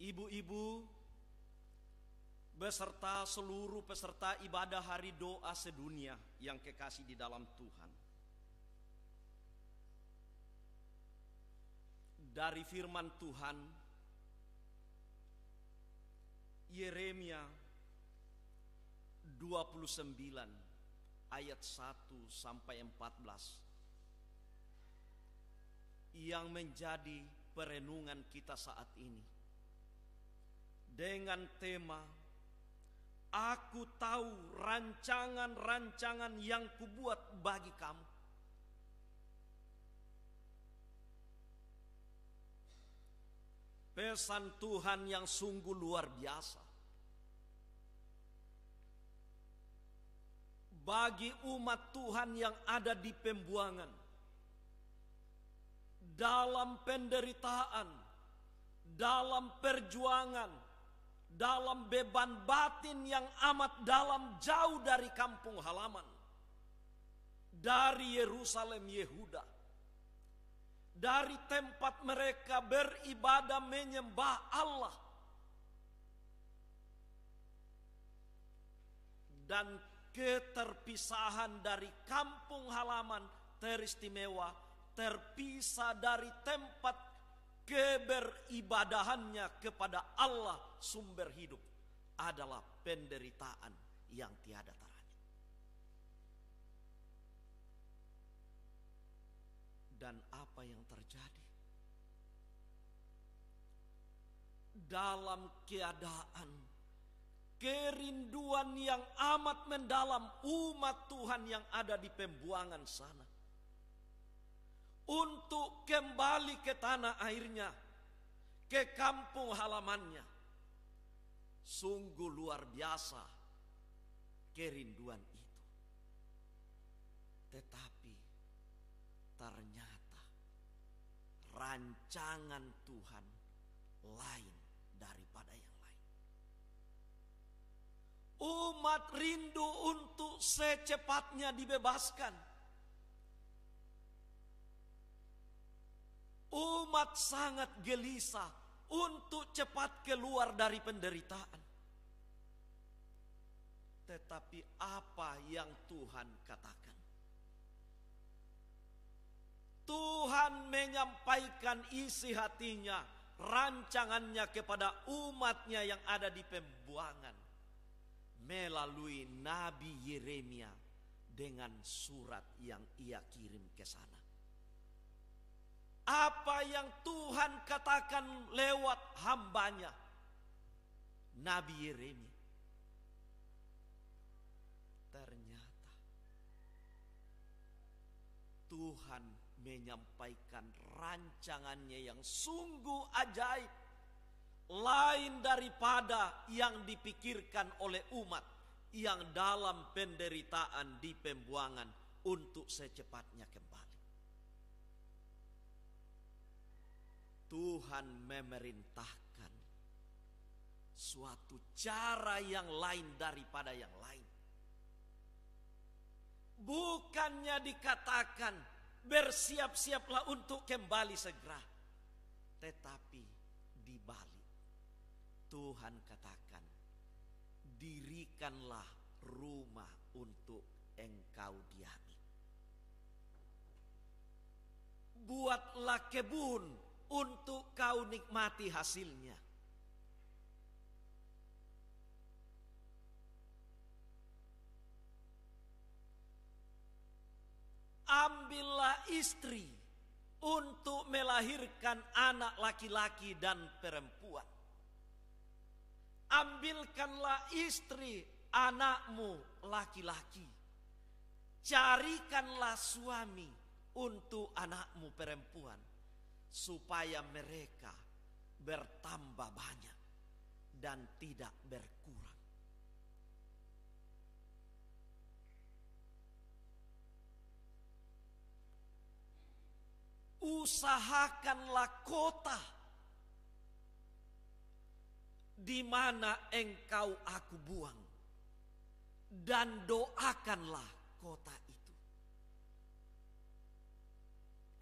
ibu-ibu beserta seluruh peserta ibadah hari doa sedunia yang kekasih di dalam Tuhan. Dari firman Tuhan Yeremia 29 ayat 1 sampai 14 yang menjadi perenungan kita saat ini dengan tema Aku tahu rancangan-rancangan yang kubuat bagi kamu. Pesan Tuhan yang sungguh luar biasa. Bagi umat Tuhan yang ada di pembuangan, dalam penderitaan, dalam perjuangan, dalam beban batin yang amat dalam jauh dari kampung halaman. Dari Yerusalem Yehuda. Dari tempat mereka beribadah menyembah Allah. Dan keterpisahan dari kampung halaman teristimewa terpisah dari tempat keberibadahannya kepada Allah sumber hidup adalah penderitaan yang tiada taranya. Dan apa yang terjadi? Dalam keadaan kerinduan yang amat mendalam umat Tuhan yang ada di pembuangan sana untuk kembali ke tanah airnya, ke kampung halamannya. Sungguh luar biasa kerinduan itu. Tetapi ternyata rancangan Tuhan lain daripada yang lain. Umat rindu untuk secepatnya dibebaskan Umat sangat gelisah untuk cepat keluar dari penderitaan. Tetapi apa yang Tuhan katakan? Tuhan menyampaikan isi hatinya, rancangannya kepada umatnya yang ada di pembuangan. Melalui Nabi Yeremia dengan surat yang ia kirim ke sana apa yang Tuhan katakan lewat hambanya Nabi Yeremia ternyata Tuhan menyampaikan rancangannya yang sungguh ajaib lain daripada yang dipikirkan oleh umat yang dalam penderitaan di pembuangan untuk secepatnya kembali Tuhan memerintahkan suatu cara yang lain daripada yang lain. Bukannya dikatakan bersiap-siaplah untuk kembali segera. Tetapi di Bali Tuhan katakan dirikanlah rumah untuk engkau diami. Buatlah kebun untuk kau nikmati hasilnya. Ambillah istri untuk melahirkan anak laki-laki dan perempuan. Ambilkanlah istri anakmu laki-laki. Carikanlah suami untuk anakmu perempuan supaya mereka bertambah banyak dan tidak berkurang. Usahakanlah kota di mana engkau aku buang dan doakanlah kota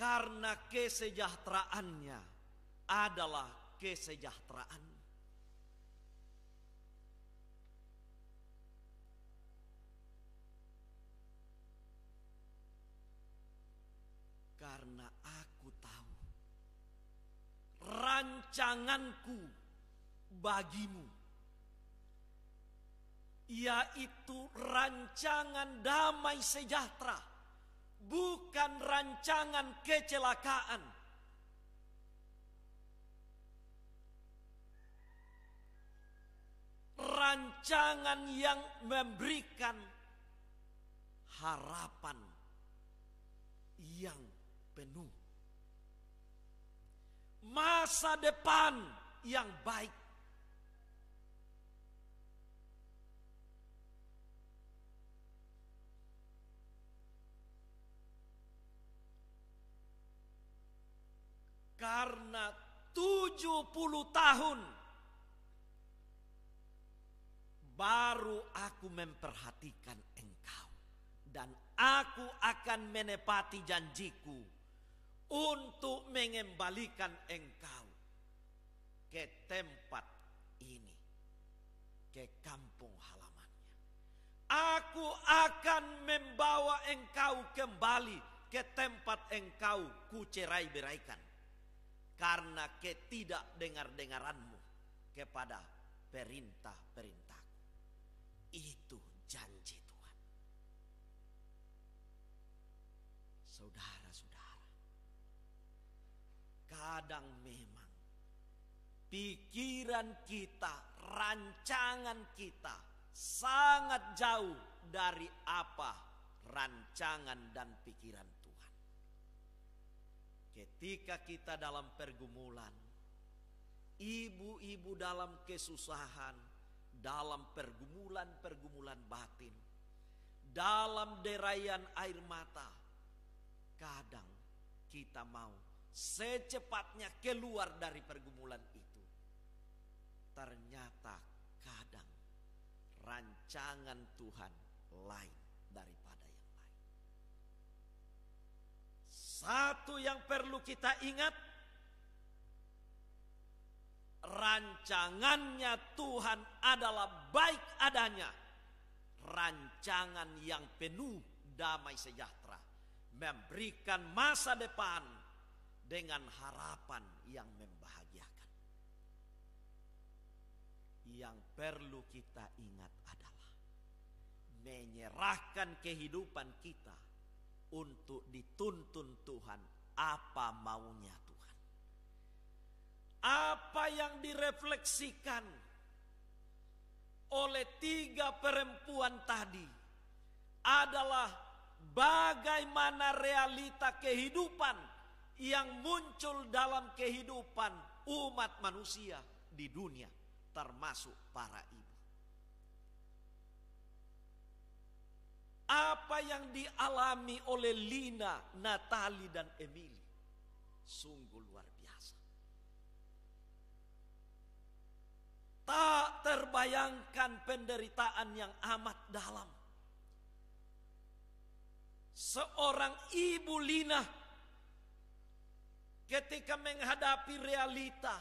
karena kesejahteraannya adalah kesejahteraan. Karena aku tahu rancanganku bagimu, yaitu rancangan damai sejahtera bukan rancangan kecelakaan. Rancangan yang memberikan harapan yang penuh. Masa depan yang baik. Karena 70 tahun baru aku memperhatikan engkau dan aku akan menepati janjiku untuk mengembalikan engkau ke tempat ini ke kampung halamannya aku akan membawa engkau kembali ke tempat engkau kucerai beraikan karena ketidakdengar dengaranmu kepada perintah perintah Itu janji Tuhan. Saudara-saudara, kadang memang pikiran kita, rancangan kita sangat jauh dari apa rancangan dan pikiran Ketika kita dalam pergumulan, ibu-ibu dalam kesusahan, dalam pergumulan-pergumulan batin, dalam derayan air mata, kadang kita mau secepatnya keluar dari pergumulan itu. Ternyata kadang rancangan Tuhan lain. Satu yang perlu kita ingat, rancangannya Tuhan adalah baik adanya. Rancangan yang penuh damai sejahtera, memberikan masa depan dengan harapan yang membahagiakan. Yang perlu kita ingat adalah menyerahkan kehidupan kita untuk dituntun Tuhan apa maunya Tuhan. Apa yang direfleksikan oleh tiga perempuan tadi adalah bagaimana realita kehidupan yang muncul dalam kehidupan umat manusia di dunia termasuk para ibu. apa yang dialami oleh Lina, Natali dan Emily sungguh luar biasa. Tak terbayangkan penderitaan yang amat dalam. Seorang ibu Lina ketika menghadapi realita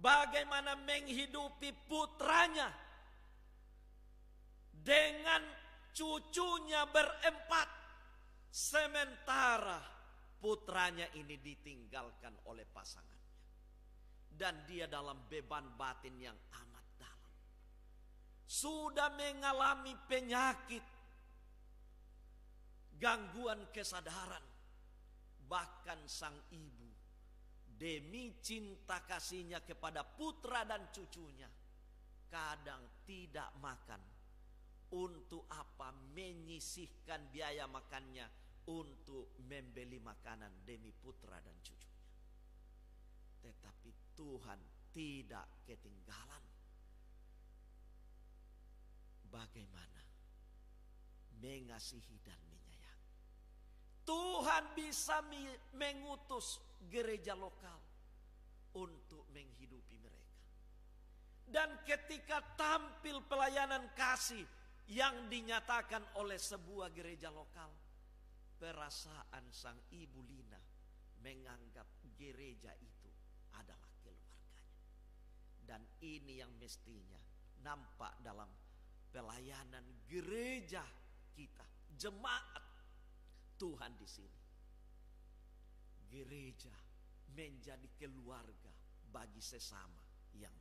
bagaimana menghidupi putranya dengan cucunya berempat. Sementara putranya ini ditinggalkan oleh pasangannya. Dan dia dalam beban batin yang amat dalam. Sudah mengalami penyakit. Gangguan kesadaran. Bahkan sang ibu demi cinta kasihnya kepada putra dan cucunya kadang tidak makan untuk apa menyisihkan biaya makannya untuk membeli makanan demi putra dan cucunya. Tetapi Tuhan tidak ketinggalan. Bagaimana mengasihi dan menyayangi. Tuhan bisa mengutus gereja lokal untuk menghidupi mereka. Dan ketika tampil pelayanan kasih, yang dinyatakan oleh sebuah gereja lokal. Perasaan sang ibu Lina menganggap gereja itu adalah keluarganya. Dan ini yang mestinya nampak dalam pelayanan gereja kita, jemaat Tuhan di sini. Gereja menjadi keluarga bagi sesama yang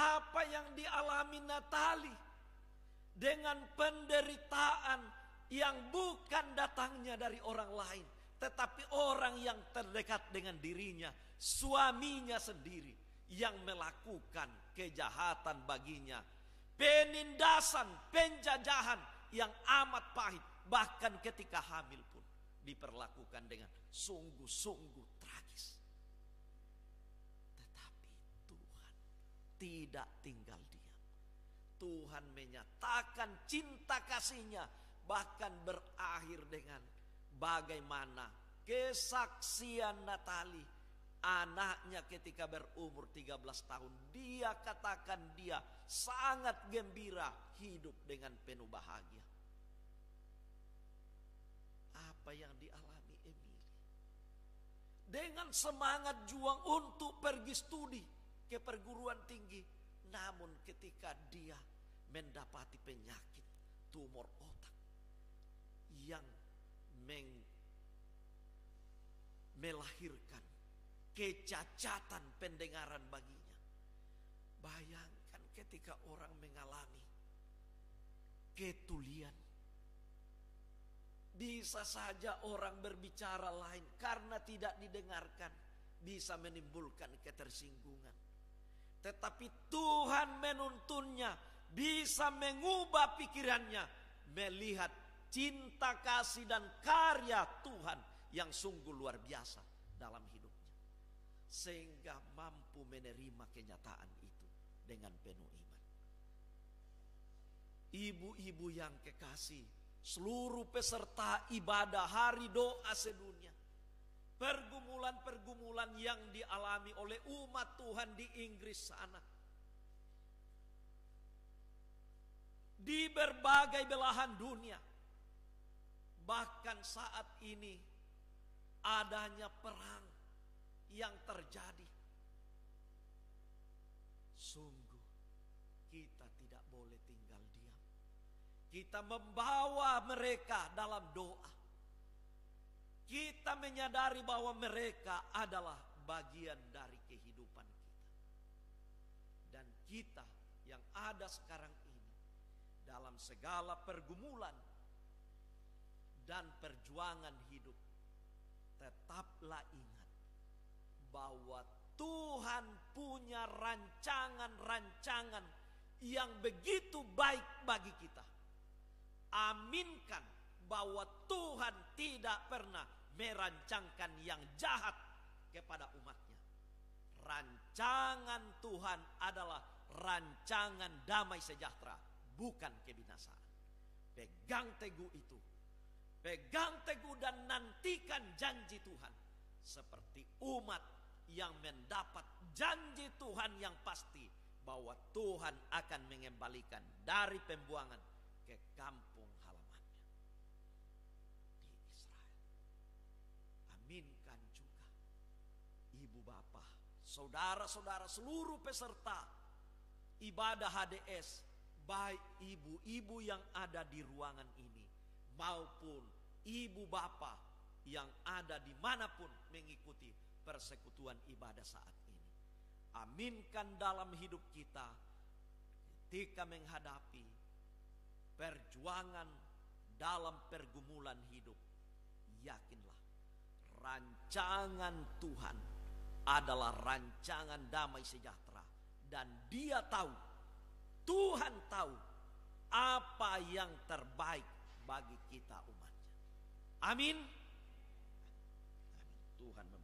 apa yang dialami Natali dengan penderitaan yang bukan datangnya dari orang lain, tetapi orang yang terdekat dengan dirinya, suaminya sendiri yang melakukan kejahatan baginya, penindasan, penjajahan yang amat pahit, bahkan ketika hamil pun diperlakukan dengan sungguh-sungguh tragis. tidak tinggal diam. Tuhan menyatakan cinta kasihnya bahkan berakhir dengan bagaimana kesaksian Natali anaknya ketika berumur 13 tahun dia katakan dia sangat gembira hidup dengan penuh bahagia apa yang dialami Emily dengan semangat juang untuk pergi studi ke perguruan tinggi. Namun ketika dia mendapati penyakit tumor otak yang meng melahirkan kecacatan pendengaran baginya. Bayangkan ketika orang mengalami ketulian. Bisa saja orang berbicara lain karena tidak didengarkan bisa menimbulkan ketersinggungan. Tapi Tuhan menuntunnya bisa mengubah pikirannya melihat cinta kasih dan karya Tuhan yang sungguh luar biasa dalam hidupnya. Sehingga mampu menerima kenyataan itu dengan penuh iman. Ibu-ibu yang kekasih, seluruh peserta ibadah hari doa sedunia pergumulan-pergumulan yang dialami oleh umat Tuhan di Inggris sana. Di berbagai belahan dunia. Bahkan saat ini adanya perang yang terjadi. Sungguh kita tidak boleh tinggal diam. Kita membawa mereka dalam doa kita menyadari bahwa mereka adalah bagian dari kehidupan kita. Dan kita yang ada sekarang ini dalam segala pergumulan dan perjuangan hidup tetaplah ingat bahwa Tuhan punya rancangan-rancangan yang begitu baik bagi kita. Aminkan bahwa Tuhan tidak pernah merancangkan yang jahat kepada umatnya. Rancangan Tuhan adalah rancangan damai sejahtera, bukan kebinasaan. Pegang teguh itu. Pegang teguh dan nantikan janji Tuhan. Seperti umat yang mendapat janji Tuhan yang pasti bahwa Tuhan akan mengembalikan dari pembuangan ke kampung saudara-saudara seluruh peserta ibadah HDS, baik ibu-ibu yang ada di ruangan ini maupun ibu bapa yang ada di manapun mengikuti persekutuan ibadah saat ini. Aminkan dalam hidup kita ketika menghadapi perjuangan dalam pergumulan hidup. Yakinlah rancangan Tuhan adalah rancangan damai sejahtera dan dia tahu Tuhan tahu apa yang terbaik bagi kita umat. Amin. Amin. Tuhan